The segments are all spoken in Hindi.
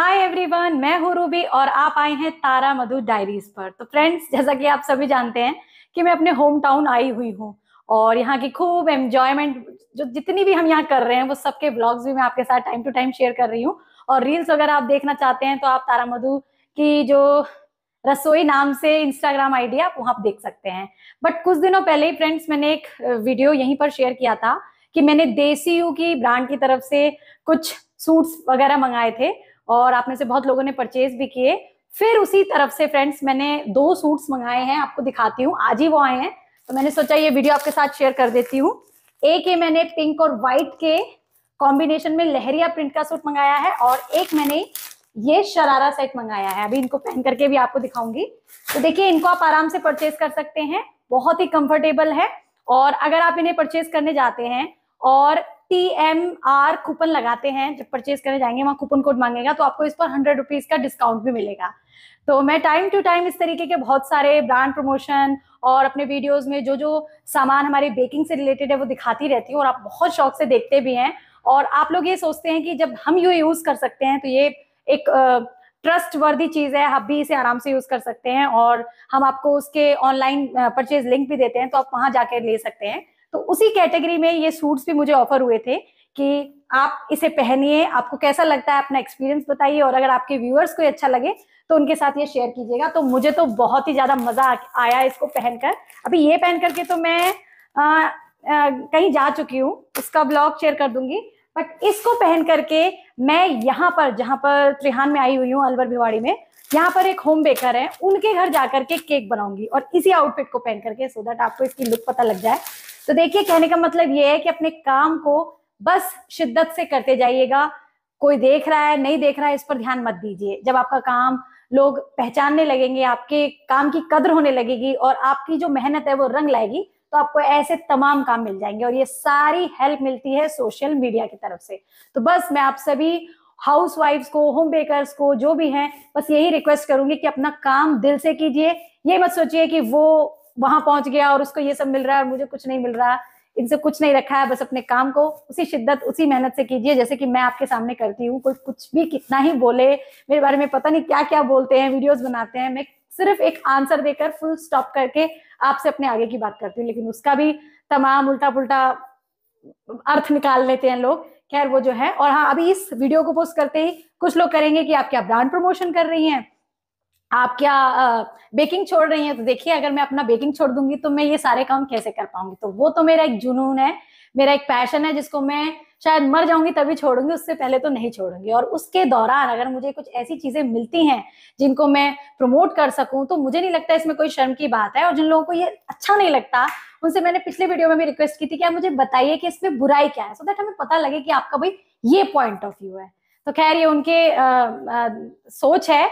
हाय एवरीवन मैं हूं रूबी और आप आए हैं तारा मधु डायरीज पर तो फ्रेंड्स जैसा कि आप सभी जानते हैं कि मैं अपने होम टाउन आई हुई हूँ और यहाँ की खूब एंजॉयमेंट जो जितनी भी हम यहाँ कर रहे हैं वो सबके ब्लॉग्स भी मैं आपके साथ टाइम टू टाइम शेयर कर रही हूँ और रील्स वगैरह आप देखना चाहते हैं तो आप तारा मधु की जो रसोई नाम से इंस्टाग्राम आईडी आप वहाँ देख सकते हैं बट कुछ दिनों पहले ही फ्रेंड्स मैंने एक वीडियो यहीं पर शेयर किया था कि मैंने देसी यू की ब्रांड की तरफ से कुछ सूट्स वगैरह मंगाए थे और आप में से बहुत लोगों ने परचेज भी किए फिर उसी तरफ से फ्रेंड्स मैंने दो सूट्स मंगाए हैं आपको दिखाती हूँ आज ही वो आए हैं तो मैंने सोचा ये वीडियो आपके साथ शेयर कर देती हूँ एक ये मैंने पिंक और व्हाइट के कॉम्बिनेशन में लहरिया प्रिंट का सूट मंगाया है और एक मैंने ये शरारा सेट मंगाया है अभी इनको पहन करके भी आपको दिखाऊंगी तो देखिए इनको आप आराम से परचेज कर सकते हैं बहुत ही कंफर्टेबल है और अगर आप इन्हें परचेज करने जाते हैं और टी एम आर कूपन लगाते हैं जब परचेज करने जाएंगे वहाँ कूपन कोड मांगेगा तो आपको इस पर हंड्रेड रुपीज का डिस्काउंट भी मिलेगा तो मैं टाइम टू टाइम इस तरीके के बहुत सारे ब्रांड प्रमोशन और अपने वीडियोस में जो जो सामान हमारे बेकिंग से रिलेटेड है वो दिखाती रहती हूँ और आप बहुत शौक से देखते भी हैं और आप लोग ये सोचते हैं कि जब हम ये यूज़ कर सकते हैं तो ये एक ट्रस्ट वर्दी चीज़ है आप भी इसे आराम से यूज़ कर सकते हैं और हम आपको उसके ऑनलाइन परचेज लिंक भी देते हैं तो आप वहाँ जाकर ले सकते हैं तो उसी कैटेगरी में ये सूट्स भी मुझे ऑफर हुए थे कि आप इसे पहनिए आपको कैसा लगता है अपना एक्सपीरियंस बताइए और अगर आपके व्यूअर्स को अच्छा लगे तो उनके साथ ये शेयर कीजिएगा तो मुझे तो बहुत ही ज्यादा मजा आया इसको पहनकर अभी ये पहन करके तो मैं आ, आ, कहीं जा चुकी हूँ उसका ब्लॉग शेयर कर दूंगी बट इसको पहन करके मैं यहाँ पर जहाँ पर त्रिहान में आई हुई हूँ अलवर भिवाड़ी में यहाँ पर एक होम बेकर है उनके घर जाकर के केक बनाऊंगी और इसी आउटफिट को पहन करके सो so दैट आपको इसकी लुक पता लग जाए तो देखिए कहने का मतलब ये है कि अपने काम को बस शिद्दत से करते जाइएगा कोई देख रहा है नहीं देख रहा है इस पर ध्यान मत दीजिए जब आपका काम लोग पहचानने लगेंगे आपके काम की कदर होने लगेगी और आपकी जो मेहनत है वो रंग लाएगी तो आपको ऐसे तमाम काम मिल जाएंगे और ये सारी हेल्प मिलती है सोशल मीडिया की तरफ से तो बस मैं आप सभी हाउस वाइफ्स को होम बेकर्स को जो भी हैं बस यही रिक्वेस्ट करूंगी कि अपना काम दिल से कीजिए ये मत सोचिए कि वो वहां पहुंच गया और उसको ये सब मिल रहा है और मुझे कुछ नहीं मिल रहा इनसे कुछ नहीं रखा है बस अपने काम को उसी शिद्दत उसी मेहनत से कीजिए जैसे कि मैं आपके सामने करती हूँ कोई कुछ भी कितना ही बोले मेरे बारे में पता नहीं क्या क्या बोलते हैं वीडियोस बनाते हैं मैं सिर्फ एक आंसर देकर फुल स्टॉप करके आपसे अपने आगे की बात करती हूँ लेकिन उसका भी तमाम उल्टा पुलटा अर्थ निकाल लेते हैं लोग खैर वो जो है और हाँ अभी इस वीडियो को पोस्ट करते ही कुछ लोग करेंगे कि आप क्या ब्रांड प्रमोशन कर रही हैं आप क्या बेकिंग छोड़ रही हैं तो देखिए अगर मैं अपना बेकिंग छोड़ दूंगी तो मैं ये सारे काम कैसे कर पाऊंगी तो वो तो मेरा एक जुनून है मेरा एक पैशन है जिसको मैं शायद मर जाऊंगी तभी छोड़ूंगी उससे पहले तो नहीं छोड़ूंगी और उसके दौरान अगर मुझे कुछ ऐसी चीजें मिलती हैं जिनको मैं प्रमोट कर सकूं तो मुझे नहीं लगता इसमें कोई शर्म की बात है और जिन लोगों को ये अच्छा नहीं लगता उनसे मैंने पिछले वीडियो में भी रिक्वेस्ट की थी कि आप मुझे बताइए कि इसमें बुराई क्या है सो so दैट हमें पता लगे कि आपका भाई ये पॉइंट ऑफ व्यू है तो खैर ये उनके आ, आ, सोच है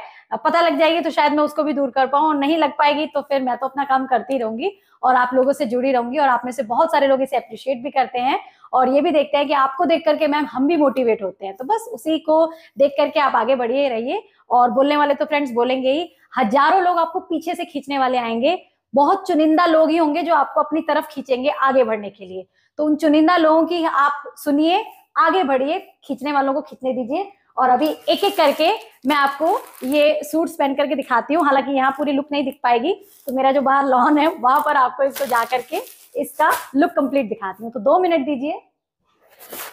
पता लग जाएगी तो शायद मैं उसको भी दूर कर पाऊँ और नहीं लग पाएगी तो फिर मैं तो अपना काम करती रहूंगी और आप लोगों से जुड़ी रहूंगी और आप में से बहुत सारे लोग इसे अप्रिशिएट भी करते हैं और ये भी देखते हैं कि आपको देख करके मैम हम भी मोटिवेट होते हैं तो बस उसी को देख करके आप आगे बढ़िए रहिए और बोलने वाले तो फ्रेंड्स बोलेंगे ही हजारों लोग आपको पीछे से खींचने वाले आएंगे बहुत चुनिंदा लोग ही होंगे जो आपको अपनी तरफ खींचेंगे आगे बढ़ने के लिए तो उन चुनिंदा लोगों की आप सुनिए आगे बढ़िए खींचने वालों को खींचने दीजिए और अभी एक एक करके मैं आपको ये सूट्स पहन करके दिखाती हूँ हालांकि यहाँ पूरी लुक नहीं दिख पाएगी तो मेरा जो बाहर लॉन है वहां पर आपको इसको जा करके इसका लुक कंप्लीट दिखाती हूँ तो दो मिनट दीजिए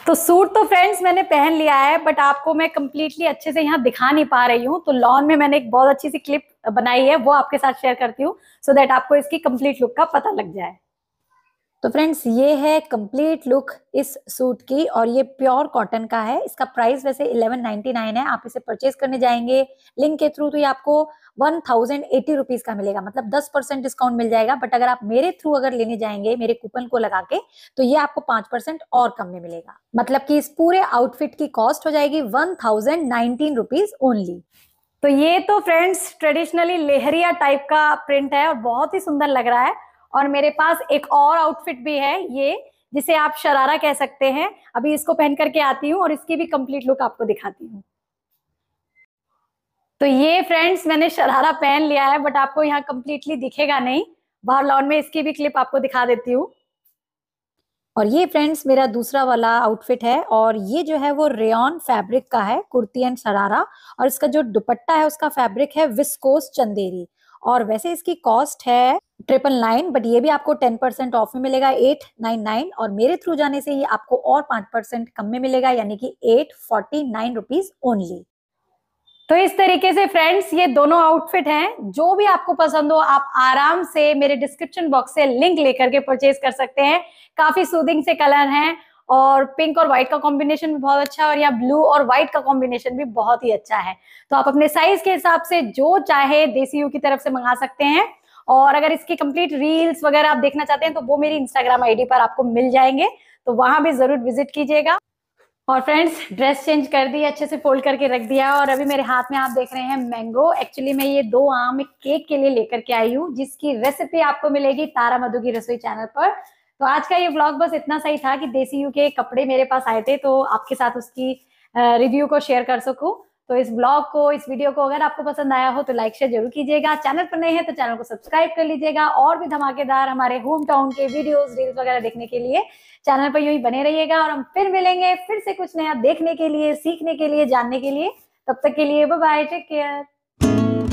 तो सूट तो फ्रेंड्स मैंने पहन लिया है बट आपको मैं कम्प्लीटली अच्छे से यहाँ दिखा नहीं पा रही हूँ तो लॉन में मैंने एक बहुत अच्छी सी क्लिप बनाई है वो आपके साथ शेयर करती हूँ सो देट आपको इसकी कंप्लीट लुक का पता लग जाए तो फ्रेंड्स ये है कंप्लीट लुक इस सूट की और ये प्योर कॉटन का है इसका प्राइस वैसे 1199 है आप इसे परचेज करने जाएंगे लिंक के थ्रू तो ये आपको वन थाउजेंड एटी रुपीज का मिलेगा मतलब दस परसेंट डिस्काउंट मिल जाएगा बट अगर आप मेरे थ्रू अगर लेने जाएंगे मेरे कूपन को लगा के तो ये आपको पांच परसेंट और कम में मिलेगा मतलब कि इस पूरे आउटफिट की कॉस्ट हो जाएगी one thousand nineteen rupees only तो ये तो फ्रेंड्स ट्रेडिशनली लेहरिया टाइप का प्रिंट है और बहुत ही सुंदर लग रहा है और मेरे पास एक और आउटफिट भी है ये जिसे आप शरारा कह सकते हैं अभी इसको पहन करके आती हूँ और इसकी भी कंप्लीट लुक आपको दिखाती हूँ तो ये फ्रेंड्स मैंने शरारा पहन लिया है बट आपको यहाँ कंप्लीटली दिखेगा नहीं बाहर लॉन में इसकी भी क्लिप आपको दिखा देती हूँ और ये फ्रेंड्स मेरा दूसरा वाला आउटफिट है और ये जो है वो रेन फैब्रिक का है कुर्ती एंड शरारा और इसका जो दुपट्टा है उसका फैब्रिक है विस्कोस चंदेरी और वैसे इसकी कॉस्ट है ट्रिपल नाइन बट ये भी आपको टेन परसेंट ऑफ में मिलेगा एट नाइन नाइन और मेरे थ्रू जाने से ये आपको और पांच परसेंट कम में मिलेगा यानी कि eight forty nine rupees only तो इस तरीके से फ्रेंड्स ये दोनों आउटफिट हैं जो भी आपको पसंद हो आप आराम से मेरे डिस्क्रिप्शन बॉक्स से लिंक लेकर के परचेज कर सकते हैं काफी सूदिंग से कलर हैं और पिंक और व्हाइट का कॉम्बिनेशन भी बहुत अच्छा है और यहाँ ब्लू और व्हाइट का कॉम्बिनेशन भी बहुत ही अच्छा है तो आप अपने साइज के हिसाब से जो चाहे देसी यू की तरफ से मंगा सकते हैं और अगर इसके कंप्लीट रील्स वगैरह आप देखना चाहते हैं तो वो मेरी इंस्टाग्राम आईडी पर आपको मिल जाएंगे तो वहां भी जरूर विजिट कीजिएगा और फ्रेंड्स ड्रेस चेंज कर दी अच्छे से फोल्ड करके रख दिया और अभी मेरे हाथ में आप देख रहे हैं मैंगो एक्चुअली मैं ये दो आम एक केक के लिए लेकर के आई हूँ जिसकी रेसिपी आपको मिलेगी तारा मधु की रसोई चैनल पर तो आज का ये ब्लॉग बस इतना सही था कि देसी यू के कपड़े मेरे पास आए थे तो आपके साथ उसकी रिव्यू को शेयर कर सकूँ तो इस ब्लॉग को इस वीडियो को अगर आपको पसंद आया हो तो लाइक शेयर जरूर कीजिएगा चैनल पर नए हैं तो चैनल को सब्सक्राइब कर लीजिएगा और भी धमाकेदार हमारे होम टाउन के वीडियोस रील्स वगैरह देखने के लिए चैनल पर यही ही बने रहिएगा और हम फिर मिलेंगे फिर से कुछ नया देखने के लिए सीखने के लिए जानने के लिए तब तक के लिए बाय टेक केयर